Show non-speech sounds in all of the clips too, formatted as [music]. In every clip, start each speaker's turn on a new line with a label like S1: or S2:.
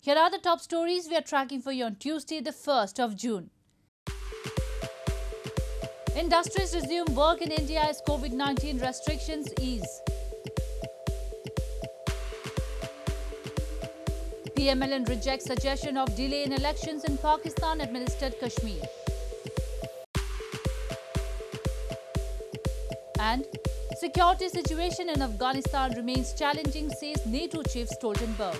S1: Here are the top stories we are tracking for you on Tuesday, the 1st of June. Industries resume work in India as COVID 19 restrictions ease. PMLN rejects suggestion of delay in elections in Pakistan-administered Kashmir. And security situation in Afghanistan remains challenging, says NATO chief Stoltenberg.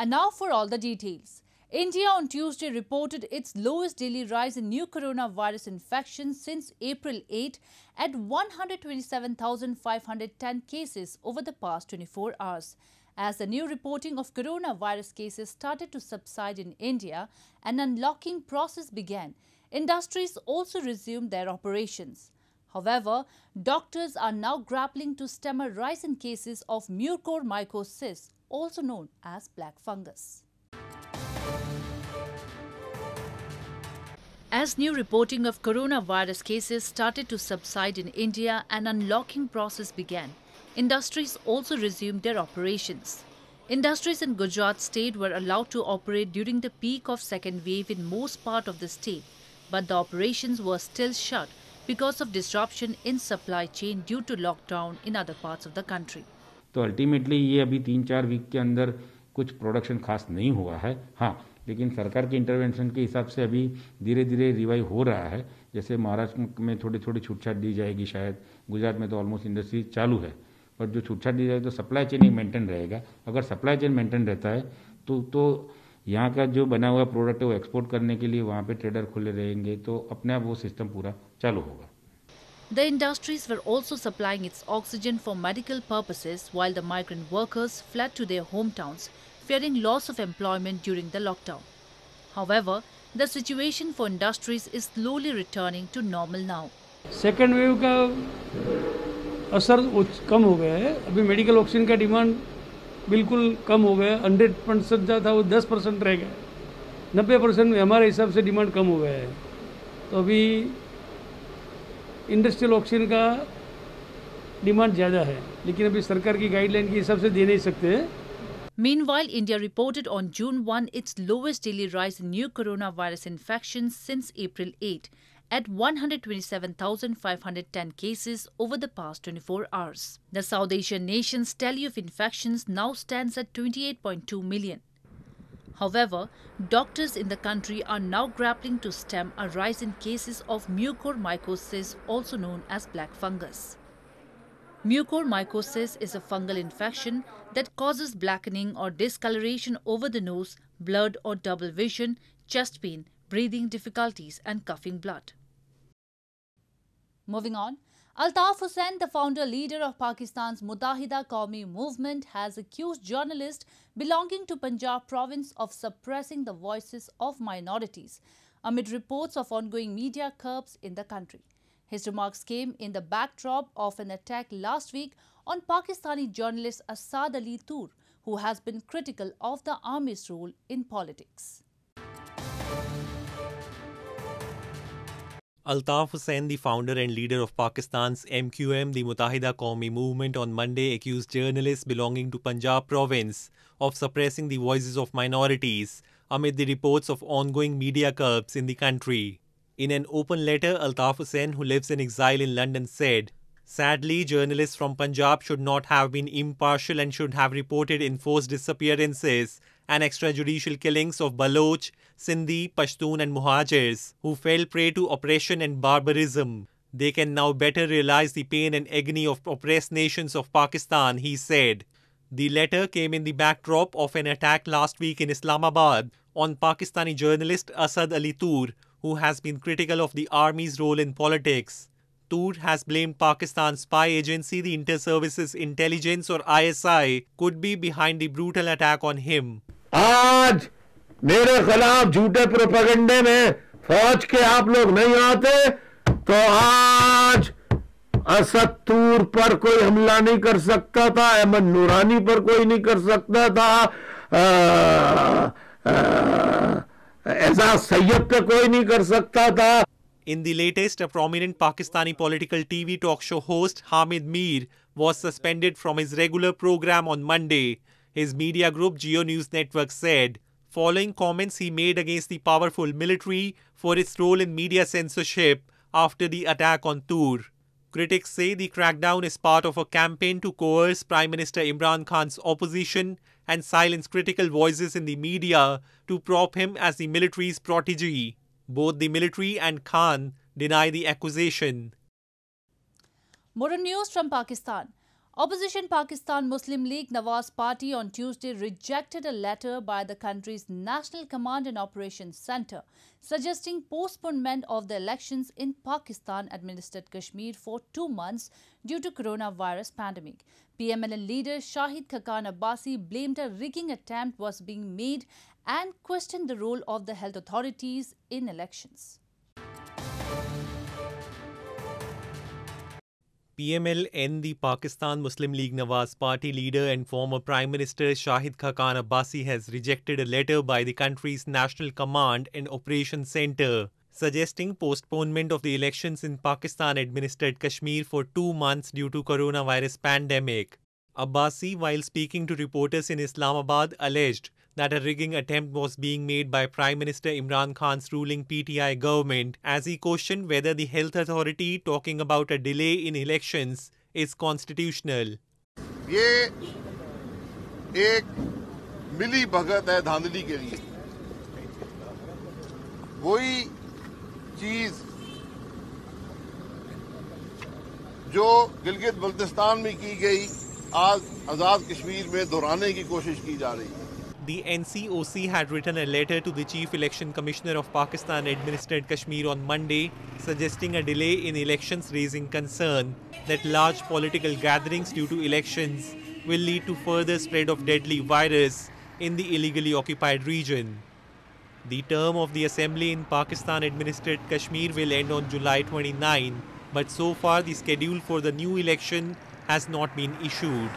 S1: And now for all the details. India on Tuesday reported its lowest daily rise in new coronavirus infections since April 8 at 127,510 cases over the past 24 hours. As the new reporting of coronavirus cases started to subside in India, an unlocking process began. Industries also resumed their operations. However, doctors are now grappling to stem a rise in cases of mucormycosis, also known as black fungus. As new reporting of coronavirus cases started to subside in India, an unlocking process began. Industries also resumed their operations. Industries in Gujarat state were allowed to operate during the peak of second wave in most part of the state, but the operations were still shut because of disruption in supply chain due to lockdown in other parts of the country.
S2: तो ultimately ये अभी तीन चार week के अंदर कुछ production खास नहीं हुआ है हाँ लेकिन सरकार के इंटरवेंशन के हिसाब से अभी धीरे धीरे रिवाइव हो रहा है जैसे महाराष्ट्र में थोड़ी थोड़ी छूटछाट दी जाएगी शायद गुजरात में तो ऑलमोस्ट इंडस्ट्री चालू है पर जो छूटछाट दी जाएगी तो सप्लाई चेन ही मेंटेन रहेगा अगर सप्लाई चेन मेंटेन रहता है तो तो यहाँ का जो बना हुआ प्रोडक्ट है वो एक्सपोर्ट करने के लिए वहाँ पे ट्रेडर खुले रहेंगे तो अपने आप वो सिस्टम पूरा चालू होगा
S1: The industries were also supplying its oxygen for medical purposes while the migrant workers fled to their hometowns, fearing loss of employment during the lockdown. However, the situation for industries is slowly returning to normal now. Second
S3: wave ka asar kam ho gaya hai. Abhi medical oxygen ka demand बिल्कुल कम हो गया hundred percent जो था वो दस percent रह गया नब्बे परसेंट में हमारे हिसाब से डिमांड कम हो गया है तो अभी इंडस्ट्रियल ऑक्सीजन का डिमांड ज़्यादा है लेकिन अभी सरकार की गाइडलाइन के हिसाब से दे नहीं सकते हैं
S1: Meanwhile, India reported on June 1 its lowest daily rise in new coronavirus infections since April 8. at 127,510 cases over the past 24 hours. The South Asian nation's tally of infections now stands at 28.2 million. However, doctors in the country are now grappling to stem a rise in cases of mucormycosis, also known as black fungus. Mucormycosis is a fungal infection that causes blackening or discoloration over the nose, blurred or double vision, chest pain, breathing difficulties and coughing blood. Moving on, Altaf Hussain, the founder leader of Pakistan's Mutahida Qaumi movement, has accused journalists belonging to Punjab province of suppressing the voices of minorities amid reports of ongoing media curbs in the country. His remarks came in the backdrop of an attack last week on Pakistani journalist Asad Ali Tur, who has been critical of the army's role in politics.
S3: Altaf Hussain, the founder and leader of Pakistan's MQM, the Mutahida Qaumi movement, on Monday accused journalists belonging to Punjab province of suppressing the voices of minorities amid the reports of ongoing media curbs in the country. In an open letter, Altaf Hussain, who lives in exile in London, said, Sadly, journalists from Punjab should not have been impartial and should have reported enforced disappearances and extrajudicial killings of Baloch, Sindhi, Pashtun, and Muhajirs who fell prey to oppression and barbarism. They can now better realize the pain and agony of oppressed nations of Pakistan, he said. The letter came in the backdrop of an attack last week in Islamabad on Pakistani journalist Asad Ali Tur, who has been critical of the army's role in politics. Tur has blamed Pakistan's spy agency, the Inter Services Intelligence or ISI, could be behind the brutal attack on him. आज मेरे खिलाफ झूठे
S2: प्रोपागंडे में फौज के आप लोग नहीं आते तो आज असतूर पर कोई हमला नहीं कर सकता था अहमद नूरानी पर कोई नहीं
S3: कर सकता था एजाज सैयद पर कोई नहीं कर सकता था in the latest prominent Pakistani political TV talk show host Hamid Mir was suspended from his regular program on Monday his media group Geo News Network said, following comments he made against the powerful military for its role in media censorship after the attack on Tur. Critics say the crackdown is part of a campaign to coerce Prime Minister Imran Khan's opposition and silence critical voices in the media to prop him as the military's protege. Both the military and Khan deny the accusation.
S1: More news from Pakistan. Opposition Pakistan Muslim League Nawaz Party on Tuesday rejected a letter by the country's National Command and Operations Centre suggesting postponement of the elections in Pakistan-administered Kashmir for two months due to coronavirus pandemic. PMLN leader Shahid Khakan Abbasi blamed a rigging attempt was being made and questioned the role of the health authorities in elections.
S3: PMLN, the Pakistan Muslim League Nawaz Party leader and former Prime Minister Shahid Khakan Abbasi has rejected a letter by the country's National Command and operations Center suggesting postponement of the elections in Pakistan administered Kashmir for 2 months due to coronavirus pandemic. Abbasi, while speaking to reporters in Islamabad, alleged that a rigging attempt was being made by Prime Minister Imran Khan's ruling PTI government as he questioned whether the health authority talking about a delay in elections is constitutional.
S2: ये एक मिली भगत है धांधली के लिए वही चीज जो गिलगित बल्तिस्तान में की गई आज आज़ाद कश्मीर में दोहराने की कोशिश की जा रही है
S3: The NCOC had written a letter to the Chief Election Commissioner of Pakistan administered Kashmir on Monday, suggesting a delay in elections, raising concern that large political gatherings due to elections will lead to further spread of deadly virus in the illegally occupied region. The term of the assembly in Pakistan administered Kashmir will end on July 29, but so far the schedule for the new election has not been issued.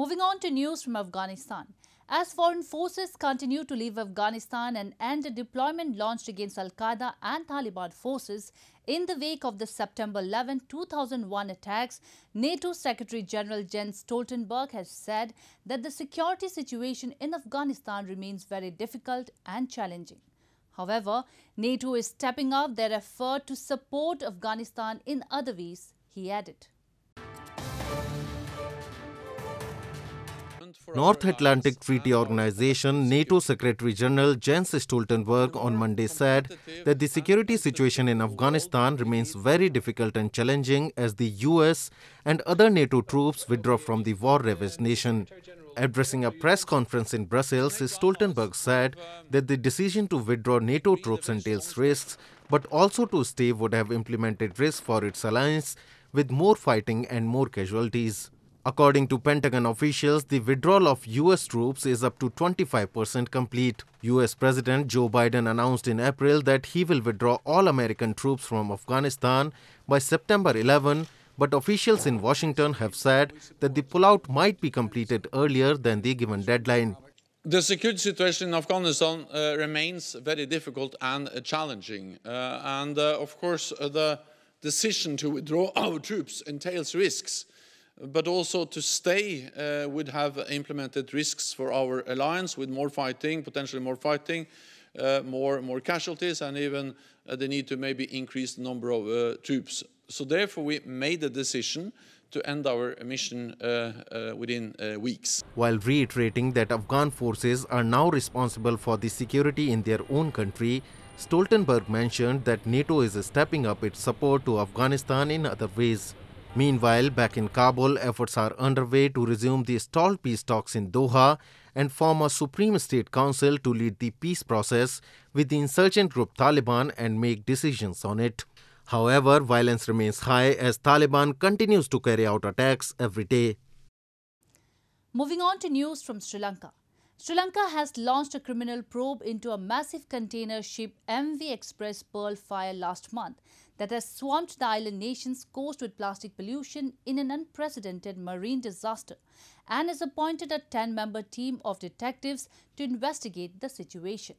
S1: Moving on to news from Afghanistan. As foreign forces continue to leave Afghanistan and end a deployment launched against Al-Qaeda and Taliban forces in the wake of the September 11, 2001 attacks, NATO Secretary General Jens Stoltenberg has said that the security situation in Afghanistan remains very difficult and challenging. However, NATO is stepping up their effort to support Afghanistan in other ways, he added.
S2: North Atlantic Treaty Organization NATO Secretary General Jens Stoltenberg on Monday said that the security situation in Afghanistan remains very difficult and challenging as the US and other NATO troops withdraw from the war ravaged nation. Addressing a press conference in Brussels, Stoltenberg said that the decision to withdraw NATO troops entails risks, but also to stay would have implemented risks for its alliance with more fighting and more casualties. According to Pentagon officials, the withdrawal of US troops is up to 25% complete. US President Joe Biden announced in April that he will withdraw all American troops from Afghanistan by September 11, but officials in Washington have said that the pullout might be completed earlier than the given deadline.
S3: The security situation in Afghanistan uh, remains very difficult and uh, challenging. Uh, and uh, of course, uh, the decision to withdraw [laughs] our troops entails risks but also to stay uh, would have implemented risks for our alliance with more fighting, potentially more fighting, uh, more, more casualties, and even uh, the need to maybe increase the number of uh, troops. So therefore, we made the decision to end our mission uh, uh, within weeks.
S2: While reiterating that Afghan forces are now responsible for the security in their own country, Stoltenberg mentioned that NATO is stepping up its support to Afghanistan in other ways. Meanwhile, back in Kabul, efforts are underway to resume the stalled peace talks in Doha and form a Supreme State Council to lead the peace process with the insurgent group Taliban and make decisions on it. However, violence remains high as Taliban continues to carry out attacks every day.
S1: Moving on to news from Sri Lanka. Sri Lanka has launched a criminal probe into a massive container ship MV Express Pearl fire last month that has swamped the island nation's coast with plastic pollution in an unprecedented marine disaster and has appointed a 10 member team of detectives to investigate the situation.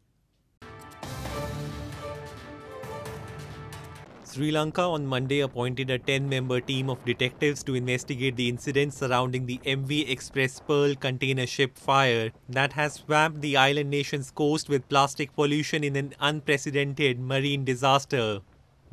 S3: Sri Lanka on Monday appointed a 10 member team of detectives to investigate the incident surrounding the MV Express Pearl container ship fire that has swamped the island nation's coast with plastic pollution in an unprecedented marine disaster.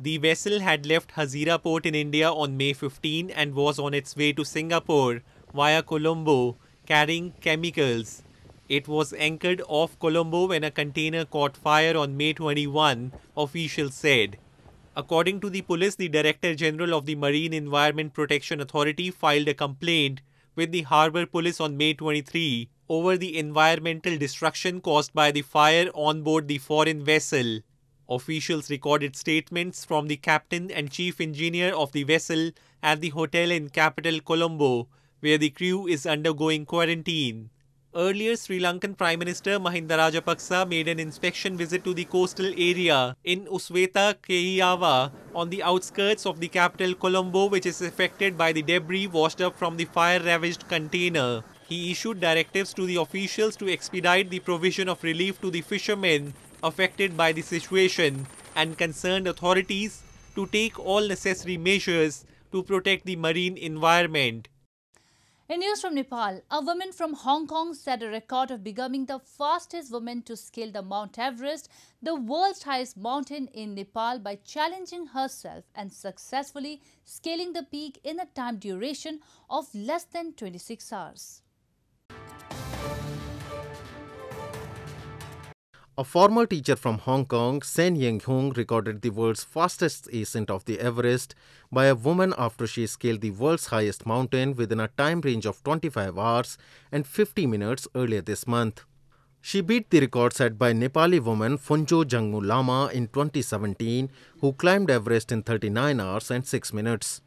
S3: The vessel had left Hazira port in India on May 15 and was on its way to Singapore via Colombo carrying chemicals. It was anchored off Colombo when a container caught fire on May 21, officials said. According to the police, the Director General of the Marine Environment Protection Authority filed a complaint with the Harbour Police on May 23 over the environmental destruction caused by the fire on board the foreign vessel. Officials recorded statements from the captain and chief engineer of the vessel at the hotel in capital Colombo, where the crew is undergoing quarantine. Earlier, Sri Lankan Prime Minister Mahinda Rajapaksa made an inspection visit to the coastal area in Usweta Kehiawa on the outskirts of the capital Colombo, which is affected by the debris washed up from the fire-ravaged container. He issued directives to the officials to expedite the provision of relief to the fishermen affected by the situation and concerned authorities to take all necessary measures to protect the marine environment.
S1: In news from Nepal, a woman from Hong Kong set a record of becoming the fastest woman to scale the Mount Everest, the world's highest mountain in Nepal, by challenging herself and successfully scaling the peak in a time duration of less than 26 hours.
S2: A former teacher from Hong Kong, Sen Yeng Hung, recorded the world's fastest ascent of the Everest by a woman after she scaled the world's highest mountain within a time range of 25 hours and 50 minutes earlier this month. She beat the record set by Nepali woman Funjo Jangmu Lama in 2017, who climbed Everest in 39 hours and 6 minutes.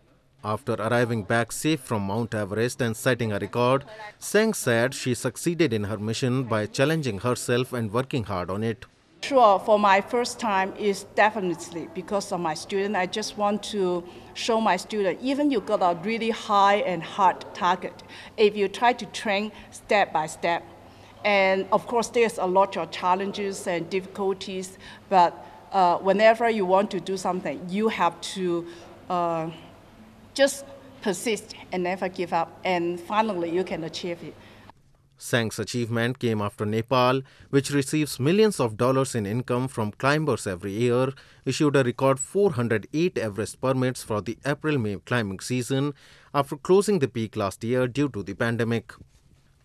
S2: After arriving back safe from Mount Everest and setting a record, Seng said she succeeded in her mission by challenging herself and working hard on it.
S1: Sure, for my first time is definitely because of my student. I just want to show my student, even you got a really high and hard target, if you try to train step by step. And of course, there's a lot of challenges and difficulties, but uh, whenever you want to do something, you have to uh, just persist and never give up, and finally you can achieve it.
S2: Sang's achievement came after Nepal, which receives millions of dollars in income from climbers every year, issued a record 408 Everest permits for the April May climbing season after closing the peak last year due to the pandemic.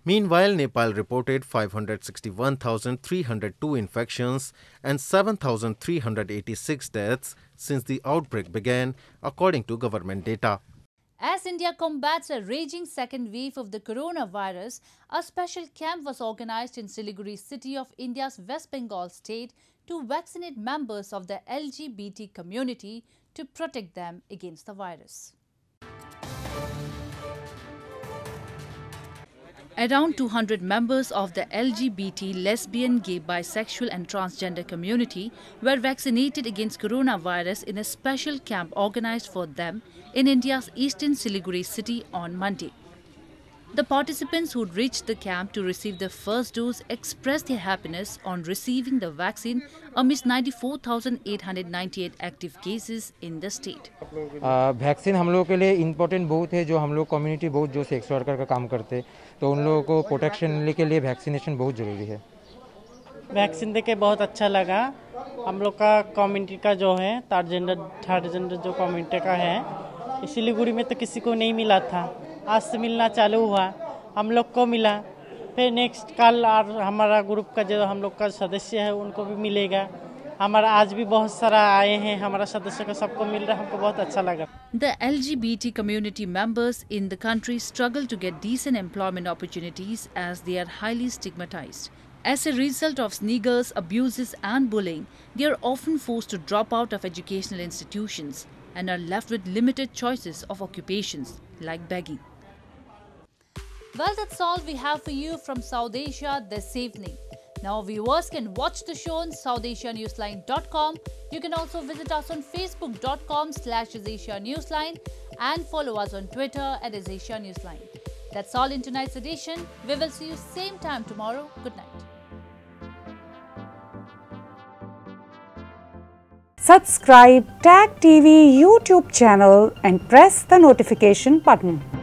S2: Meanwhile, Nepal reported 561,302 infections and 7,386 deaths since the outbreak began, according to government data.
S1: As India combats a raging second wave of the coronavirus, a special camp was organized in Siliguri city of India's West Bengal state to vaccinate members of the LGBT community to protect them against the virus. Around 200 members of the LGBT, lesbian, gay, bisexual and transgender community were vaccinated against coronavirus in a special camp organized for them in India's eastern Siliguri city on Monday. The participants who reached the camp to receive their first dose expressed their happiness on receiving the vaccine amidst 94,898 active cases in the state
S2: vaccine हम लोगों के लिए important बहुत है जो हम लोग community बहुत जो सेक्स वर्कर का काम करते हैं तो उन लोगों को प्रोटेक्शन के लिए वैक्सीनेशन बहुत ज़रूरी है
S3: वैक्सीन देके बहुत अच्छा लगा हम लोग का कम्युनिटी का जो है थर्ड जेंडर थर्ड जेंडर जो कम्युनिटी का है इसीलिए गुड़ी में तो किसी को नहीं मिला था आज से मिलना चालू हुआ हम लोग को मिला फिर नेक्स्ट कल और हमारा ग्रुप का जो हम लोग का सदस्य है उनको भी मिलेगा
S1: हमारा आज भी बहुत सारा आए हैं हमारा सदस्य को सबको मिल रहा है हमको बहुत अच्छा लगा the L G B T community members in the country struggle to get decent employment opportunities as they are highly stigmatize As a result of sneakers, abuses, and bullying, they are often forced to drop out of educational institutions and are left with limited choices of occupations like begging. Well, that's all we have for you from South Asia this evening. Now, viewers can watch the show on SouthAsiaNewsline.com. You can also visit us on Facebook.com slash Newsline and follow us on Twitter at Asia Newsline. That's all in tonight's edition. We will see you same time tomorrow. Good night. Subscribe Tag TV YouTube channel and press the notification button.